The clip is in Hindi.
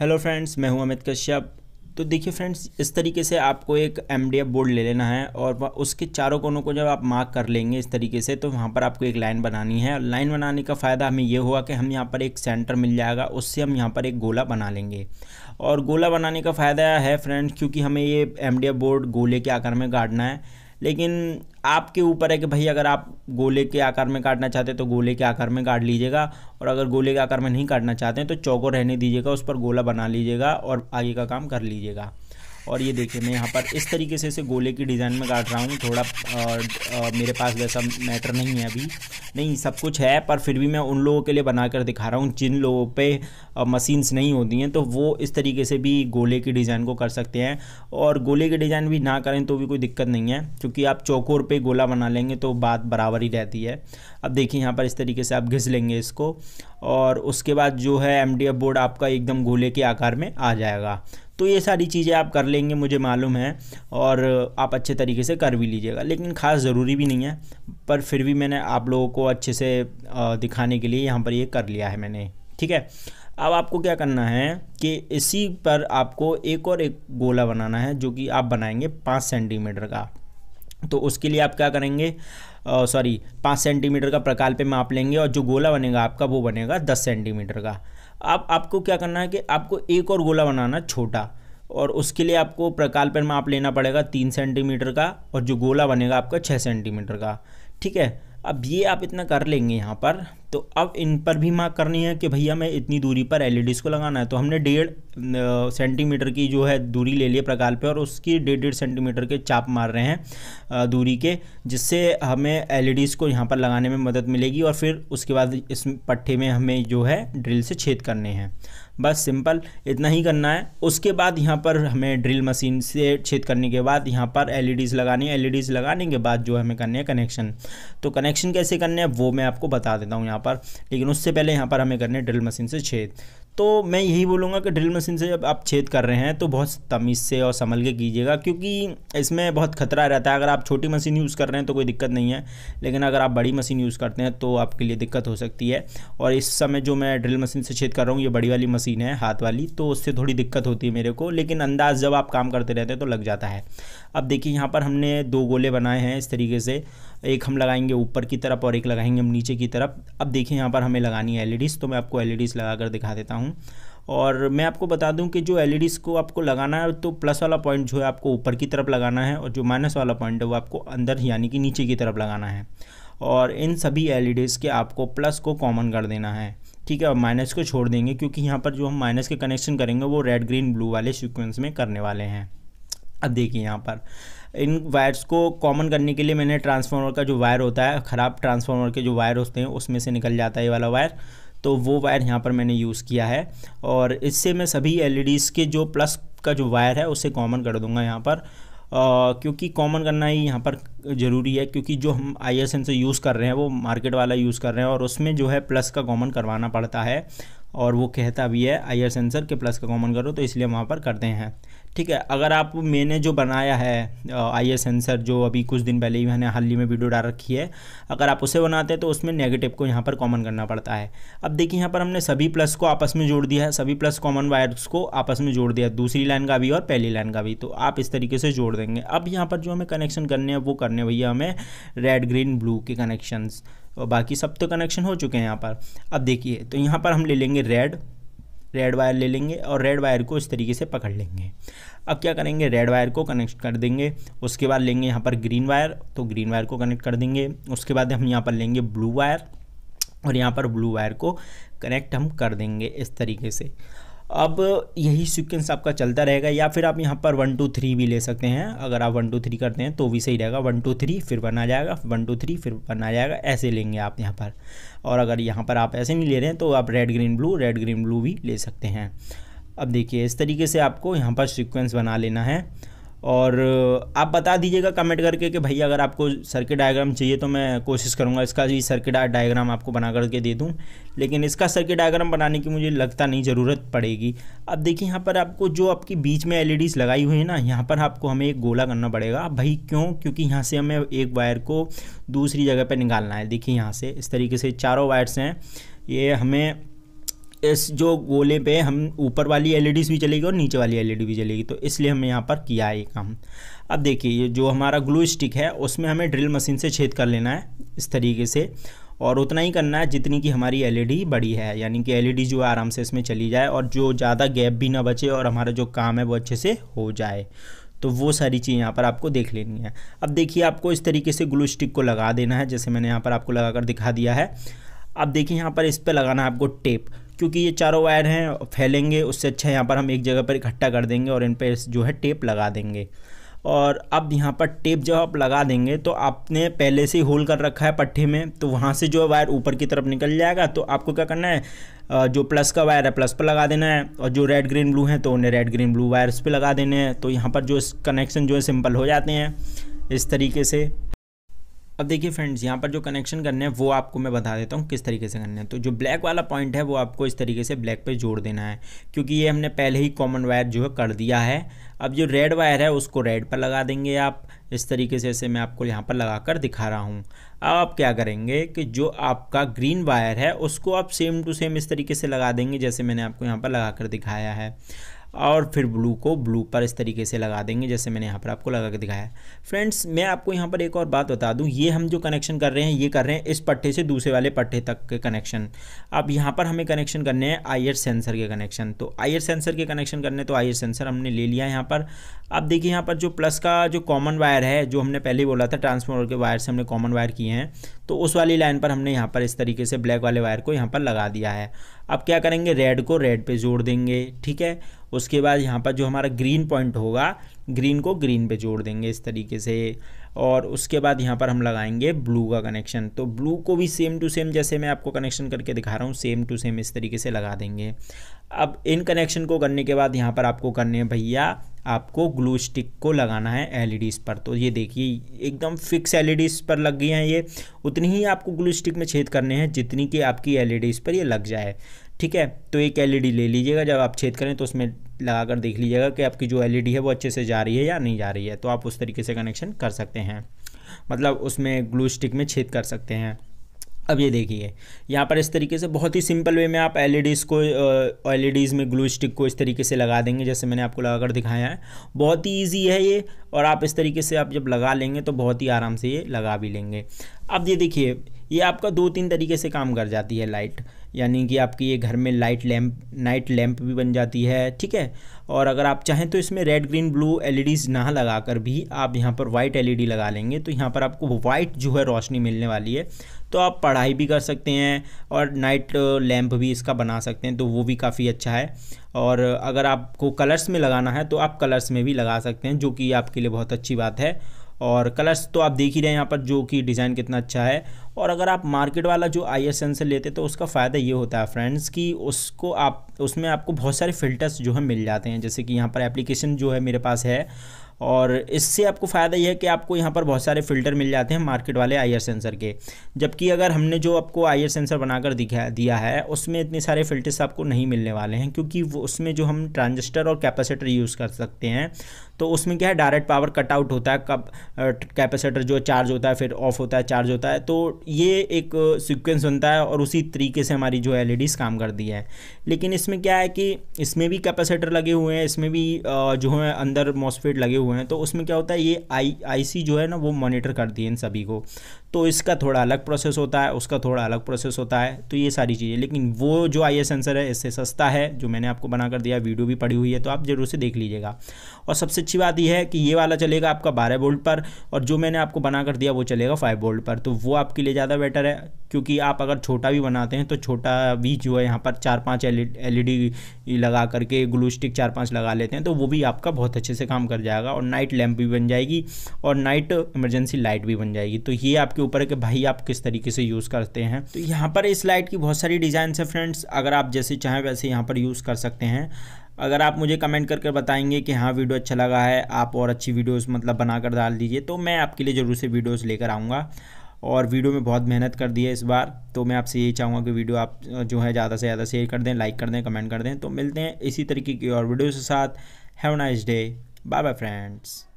हेलो फ्रेंड्स मैं हूं अमित कश्यप तो देखिए फ्रेंड्स इस तरीके से आपको एक एम बोर्ड ले लेना है और उसके चारों कोनों को जब आप मार्क कर लेंगे इस तरीके से तो वहाँ पर आपको एक लाइन बनानी है लाइन बनाने का फ़ायदा हमें यह हुआ कि हम यहाँ पर एक सेंटर मिल जाएगा उससे हम यहाँ पर एक गोला बना लेंगे और गोला बनाने का फ़ायदा है फ्रेंड्स क्योंकि हमें ये एम बोर्ड गोले के आकार में गाड़ना है लेकिन आपके ऊपर है कि भाई अगर आप गोले के आकार में काटना चाहते हैं तो गोले के आकार में काट लीजिएगा और अगर गोले के आकार में नहीं काटना चाहते हैं तो चौको रहने दीजिएगा उस पर गोला बना लीजिएगा और आगे का काम कर लीजिएगा और ये देखिए मैं यहाँ पर इस तरीके से इसे गोले की डिज़ाइन में काट रहा हूँ थोड़ा आ, आ, मेरे पास वैसा मैटर नहीं है अभी नहीं सब कुछ है पर फिर भी मैं उन लोगों के लिए बना कर दिखा रहा हूँ जिन लोगों पे मशीन्स नहीं होती हैं तो वो इस तरीके से भी गोले की डिज़ाइन को कर सकते हैं और गोले की डिज़ाइन भी ना करें तो भी कोई दिक्कत नहीं है क्योंकि आप चौकोर पर गोला बना लेंगे तो बात बराबर ही रहती है अब देखिए यहाँ पर इस तरीके से आप घिस लेंगे इसको और उसके बाद जो है एम बोर्ड आपका एकदम गोले के आकार में आ जाएगा तो ये सारी चीज़ें आप कर लेंगे मुझे मालूम है और आप अच्छे तरीके से कर भी लीजिएगा लेकिन ख़ास ज़रूरी भी नहीं है पर फिर भी मैंने आप लोगों को अच्छे से दिखाने के लिए यहाँ पर ये कर लिया है मैंने ठीक है अब आपको क्या करना है कि इसी पर आपको एक और एक गोला बनाना है जो कि आप बनाएंगे पाँच सेंटीमीटर का तो उसके लिए आप क्या करेंगे सॉरी पाँच सेंटीमीटर का प्रकाल पे माप लेंगे और जो गोला बनेगा आपका वो बनेगा दस सेंटीमीटर का अब आपको क्या करना है कि आपको एक और गोला बनाना छोटा और उसके लिए आपको प्रकाल पर माप लेना पड़ेगा तीन सेंटीमीटर का और जो गोला बनेगा आपका छः सेंटीमीटर का ठीक है अब ये आप इतना कर लेंगे यहाँ पर तो अब इन पर भी मार्क करनी है कि भैया मैं इतनी दूरी पर एलईडीज़ e को लगाना है तो हमने डेढ़ सेंटीमीटर की जो है दूरी ले ली प्रकाल पे और उसकी डेढ़ डेढ़ सेंटीमीटर के चाप मार रहे हैं दूरी के जिससे हमें एलईडीज़ e को यहाँ पर लगाने में मदद मिलेगी और फिर उसके बाद इस पट्टे में हमें जो है ड्रिल से छेद करने हैं बस सिंपल इतना ही करना है उसके बाद यहाँ पर हमें ड्रिल मशीन से छेद करने के बाद यहाँ पर एलईडीज़ e लगानी है एल लगाने के बाद जो हमें करने हैं कनेक्शन तो कनेक्शन कैसे करने हैं वो मैं आपको बता देता हूँ यहाँ यहाँ पर लेकिन उससे पहले यहाँ पर हमें करने ड्रिल मशीन से छेद तो मैं यही बोलूँगा कि ड्रिल मशीन से जब आप छेद कर रहे हैं तो बहुत तमीज़ से और संभल के कीजिएगा क्योंकि इसमें बहुत खतरा रहता है अगर आप छोटी मशीन यूज़ कर रहे हैं तो कोई दिक्कत नहीं है लेकिन अगर आप बड़ी मशीन यूज़ करते हैं तो आपके लिए दिक्कत हो सकती है और इस समय जो मैं ड्रिल मशीन से छेद कर रहा हूँ ये बड़ी वाली मशीन है हाथ वाली तो उससे थोड़ी दिक्कत होती है मेरे को लेकिन अंदाज़ जब आप काम करते रहते हैं तो लग जाता है अब देखिए यहाँ पर हमने दो गोले बनाए हैं इस तरीके से एक हम लगाएंगे ऊपर की तरफ और एक लगाएंगे हम नीचे की तरफ अब देखिए यहाँ पर हमें लगानी है एल तो मैं आपको एल लगा कर दिखा देता हूँ हूँ और मैं आपको बता दूं कि जो एल e को आपको लगाना है तो प्लस वाला पॉइंट जो है आपको ऊपर की तरफ लगाना है और जो माइनस वाला पॉइंट है वो आपको अंदर यानी कि नीचे की तरफ लगाना है और इन सभी एल e के आपको प्लस को कॉमन कर देना है ठीक है और माइनस को छोड़ देंगे क्योंकि यहाँ पर जो हम माइनस के कनेक्शन करेंगे वो रेड ग्रीन ब्लू वाले सिक्वेंस में करने वाले हैं अब देखिए यहाँ पर इन वायर्स को कॉमन करने के लिए मैंने ट्रांसफार्मर का जो वायर होता है ख़राब ट्रांसफार्मर के जो वायर होते हैं उसमें से निकल जाता है ये वाला वायर तो वो वायर यहाँ पर मैंने यूज़ किया है और इससे मैं सभी एल के जो प्लस का जो वायर है उसे कॉमन कर दूँगा यहाँ पर आ, क्योंकि कॉमन करना ही यहाँ पर ज़रूरी है क्योंकि जो हम आई एस से यूज़ कर रहे हैं वो मार्केट वाला यूज़ कर रहे हैं और उसमें जो है प्लस का कॉमन करवाना पड़ता है और वो कहता भी है आई सेंसर के प्लस का कॉमन करो तो इसलिए वहाँ पर करते हैं ठीक है अगर आप मैंने जो बनाया है आई एस सेंसर जो अभी कुछ दिन पहले ही मैंने हाल ही में वीडियो डाल रखी है अगर आप उसे बनाते हैं तो उसमें नेगेटिव को यहाँ पर कॉमन करना पड़ता है अब देखिए यहाँ पर हमने सभी प्लस को आपस में जोड़ दिया है सभी प्लस कॉमन वायर्स को आपस में जोड़ दिया दूसरी लाइन का भी और पहली लाइन का भी तो आप इस तरीके से जोड़ देंगे अब यहाँ पर जो हमें कनेक्शन करने हैं वो करने भैया हमें रेड ग्रीन ब्लू के कनेक्शन और बाकी सब तो कनेक्शन हो चुके हैं यहाँ पर अब देखिए तो यहाँ पर हम ले लेंगे रेड रेड वायर ले लेंगे और रेड वायर को इस तरीके से पकड़ लेंगे अब क्या करेंगे रेड वायर को कनेक्ट कर देंगे उसके बाद लेंगे यहाँ पर ग्रीन वायर तो ग्रीन वायर को कनेक्ट कर देंगे उसके बाद हम यहाँ पर लेंगे ब्लू वायर और यहाँ पर ब्लू वायर को कनेक्ट हम कर देंगे इस तरीके से अब यही सीक्वेंस आपका चलता रहेगा या फिर आप यहाँ पर वन टू थ्री भी ले सकते हैं अगर आप वन टू थ्री करते हैं तो भी सही रहेगा वन टू थ्री फिर वन आ जाएगा वन टू थ्री फिर वन आ जाएगा ऐसे लेंगे आप यहाँ पर और अगर यहाँ पर आप ऐसे नहीं ले रहे हैं तो आप red green blue red green blue भी ले सकते हैं अब देखिए इस तरीके से आपको यहाँ पर सिक्वेंस बना लेना है और आप बता दीजिएगा कमेंट करके कि भाई अगर आपको सर्किट डायग्राम चाहिए तो मैं कोशिश करूँगा इसका भी सर्किट डायग्राम आपको बना करके दे दूँ लेकिन इसका सर्किट डायग्राम बनाने की मुझे लगता नहीं ज़रूरत पड़ेगी अब देखिए यहाँ पर आपको जो आपकी बीच में एल लगाई हुई है ना यहाँ पर आपको हमें एक गोला करना पड़ेगा भाई क्यों क्योंकि यहाँ से हमें एक वायर को दूसरी जगह पर निकालना है देखिए यहाँ से इस तरीके से चारों वायर्स हैं ये हमें इस जो गोले पे हम ऊपर वाली एल भी चलेगी और नीचे वाली एल भी चलेगी तो इसलिए हमने यहाँ पर किया है ये काम अब देखिए ये जो हमारा ग्लू स्टिक है उसमें हमें ड्रिल मशीन से छेद कर लेना है इस तरीके से और उतना ही करना है जितनी कि हमारी एल बड़ी है यानी कि एल जो है आराम से इसमें चली जाए और जो ज़्यादा गैप भी ना बचे और हमारा जो काम है वो अच्छे से हो जाए तो वो सारी चीज़ यहाँ पर आपको देख लेनी है अब देखिए आपको इस तरीके से ग्लू स्टिक को लगा देना है जैसे मैंने यहाँ पर आपको लगा कर दिखा दिया है अब देखिए यहाँ पर इस पर लगाना है आपको टेप क्योंकि ये चारों वायर हैं फैलेंगे उससे अच्छा यहाँ पर हम एक जगह पर इकट्ठा कर देंगे और इन पर जो है टेप लगा देंगे और अब यहाँ पर टेप जब आप लगा देंगे तो आपने पहले से ही होल कर रखा है पट्टी में तो वहाँ से जो वायर ऊपर की तरफ निकल जाएगा तो आपको क्या करना है जो प्लस का वायर है प्लस पर लगा देना है और जो रेड ग्रीन ब्लू है तो उन्हें रेड ग्रीन ब्लू वायर्स पे लगा देने हैं तो यहाँ पर जो कनेक्शन जो है सिंपल हो जाते हैं इस तरीके से अब देखिए फ्रेंड्स यहाँ पर जो कनेक्शन करने हैं वो आपको मैं बता देता हूँ किस तरीके से करने हैं तो जो ब्लैक वाला पॉइंट है वो आपको इस तरीके से ब्लैक पे जोड़ देना है क्योंकि ये हमने पहले ही कॉमन वायर जो है कर दिया है अब जो रेड वायर है उसको रेड पर लगा देंगे आप इस तरीके से ऐसे मैं आपको यहाँ पर लगा कर दिखा रहा हूँ अब आप क्या करेंगे कि जो आपका ग्रीन वायर है उसको आप सेम टू सेम इस तरीके से लगा देंगे जैसे मैंने आपको यहाँ पर लगा कर दिखाया है और फिर ब्लू को ब्लू पर इस तरीके से लगा देंगे जैसे मैंने यहाँ पर आपको लगा के दिखाया फ्रेंड्स मैं आपको यहाँ पर एक और बात बता दूँ ये हम जो कनेक्शन कर रहे हैं ये कर रहे हैं इस पट्टे से दूसरे वाले पट्टे तक के कनेक्शन अब यहाँ पर हमें कनेक्शन करने हैं आयर सेंसर के कनेक्शन तो आयर सेंसर के कनेक्शन करने तो आयर सेंसर हमने ले लिया यहाँ पर अब देखिए यहाँ पर जो प्लस का जो कॉमन वायर है जो हमने पहले बोला था ट्रांसफॉर्मर के वायर से हमने कॉमन वायर किए हैं तो उस वाली लाइन पर हमने यहाँ पर इस तरीके से ब्लैक वाले वायर को यहाँ पर लगा दिया है अब क्या करेंगे रेड को रेड पे जोड़ देंगे ठीक है उसके बाद यहाँ पर जो हमारा ग्रीन पॉइंट होगा ग्रीन को ग्रीन पे जोड़ देंगे इस तरीके से और उसके बाद यहाँ पर हम लगाएंगे ब्लू का कनेक्शन तो ब्लू को भी सेम टू सेम जैसे मैं आपको कनेक्शन करके दिखा रहा हूँ सेम टू सेम इस तरीके से लगा देंगे अब इन कनेक्शन को करने के बाद यहाँ पर आपको करने हैं भैया आपको ग्लू स्टिक को लगाना है एलईडीज़ e पर तो ये देखिए एकदम फिक्स एलईडीज़ e पर लग गई हैं ये उतनी ही आपको ग्लू स्टिक में छेद करने हैं जितनी कि आपकी एलईडीज़ e पर ये लग जाए ठीक है तो एक एलईडी ले लीजिएगा जब आप छेद करें तो उसमें लगाकर देख लीजिएगा कि आपकी जो एलईडी e है वो अच्छे से जा रही है या नहीं जा रही है तो आप उस तरीके से कनेक्शन कर सकते हैं मतलब उसमें ग्लू स्टिक में छेद कर सकते हैं अब ये देखिए यहाँ पर इस तरीके से बहुत ही सिंपल वे में आप एल e को एल e में ग्लू स्टिक को इस तरीके से लगा देंगे जैसे मैंने आपको लगा कर दिखाया है बहुत ही ईजी है ये और आप इस तरीके से आप जब लगा लेंगे तो बहुत ही आराम से ये लगा भी लेंगे अब ये देखिए ये आपका दो तीन तरीके से काम कर जाती है लाइट यानी कि आपकी ये घर में लाइट लैम्प नाइट लैम्प भी बन जाती है ठीक है और अगर आप चाहें तो इसमें रेड ग्रीन ब्लू एलईडीज़ ना लगाकर भी आप यहाँ पर वाइट एलईडी लगा लेंगे तो यहाँ पर आपको वाइट जो है रोशनी मिलने वाली है तो आप पढ़ाई भी कर सकते हैं और नाइट लैम्प भी इसका बना सकते हैं तो वो भी काफ़ी अच्छा है और अगर आपको कलर्स में लगाना है तो आप कलर्स में भी लगा सकते हैं जो कि आपके लिए बहुत अच्छी बात है और कलर्स तो आप देख ही रहे हैं यहाँ पर जो कि डिज़ाइन कितना अच्छा है और अगर आप मार्केट वाला जो आई से लेते तो उसका फ़ायदा ये होता है फ्रेंड्स कि उसको आप उसमें आपको बहुत सारे फ़िल्टर्स जो है मिल जाते हैं जैसे कि यहाँ पर एप्लीकेशन जो है मेरे पास है और इससे आपको फ़ायदा यह है कि आपको यहाँ पर बहुत सारे फ़िल्टर मिल जाते हैं मार्केट वाले आयर सेंसर के जबकि अगर हमने जो आपको आयर सेंसर बनाकर दिखा दिया है उसमें इतने सारे फ़िल्टर्स आपको नहीं मिलने वाले हैं क्योंकि उसमें जो हम ट्रांजिस्टर और कैपेसिटर यूज़ कर सकते हैं तो उसमें क्या है डायरेक्ट पावर कट आउट होता है कब कैपेसिटर जो चार्ज होता है फिर ऑफ होता है चार्ज होता है तो ये एक सिक्वेंस बनता है और उसी तरीके से हमारी जो एल काम कर दी है लेकिन इसमें क्या है कि इसमें भी कैपेसिटर लगे हुए हैं इसमें भी जो है अंदर मॉसफेट लगे हुए हुए हैं तो उसमें क्या होता है ये आई आईसी जो है ना वो मॉनिटर करती है इन सभी को तो इसका थोड़ा अलग प्रोसेस होता है उसका थोड़ा अलग प्रोसेस होता है तो ये सारी चीज़ें लेकिन वो जो आई सेंसर है इससे सस्ता है जो मैंने आपको बना कर दिया वीडियो भी पड़ी हुई है तो आप ज़रूर से देख लीजिएगा और सबसे अच्छी बात यह है कि ये वाला चलेगा आपका बारह बोल्ट पर और जो मैंने आपको बना कर दिया वो चलेगा फाइव बोल्ट पर तो वो आपके लिए ज़्यादा बेटर है क्योंकि आप अगर छोटा भी बनाते हैं तो छोटा भी जो है यहाँ पर चार पाँच एल e, e लगा करके ग्लू स्टिक चार पाँच लगा लेते हैं तो वो भी आपका बहुत अच्छे से काम कर जाएगा और नाइट लैम्प भी बन जाएगी और नाइट इमरजेंसी लाइट भी बन जाएगी तो ये आपके ऊपर है कि भाई आप किस तरीके से यूज़ करते हैं तो यहाँ पर इस लाइट की बहुत सारी डिज़ाइन है फ्रेंड्स अगर आप जैसे चाहें वैसे यहाँ पर यूज़ कर सकते हैं अगर आप मुझे कमेंट करके बताएंगे कि हाँ वीडियो अच्छा लगा है आप और अच्छी वीडियोस मतलब बनाकर डाल दीजिए तो मैं आपके लिए ज़रूर से वीडियोस लेकर आऊँगा और वीडियो में बहुत मेहनत कर दी है इस बार तो मैं आपसे यही चाहूँगा कि वीडियो आप जो है ज़्यादा से ज़्यादा शेयर कर दें लाइक कर दें कमेंट कर दें तो मिलते हैं इसी तरीके की और वीडियोज़ के साथ have nice day Bye bye friends.